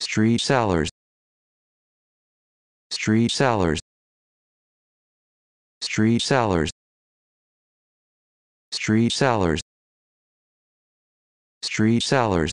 street sellers street sellers street sellers street sellers street sellers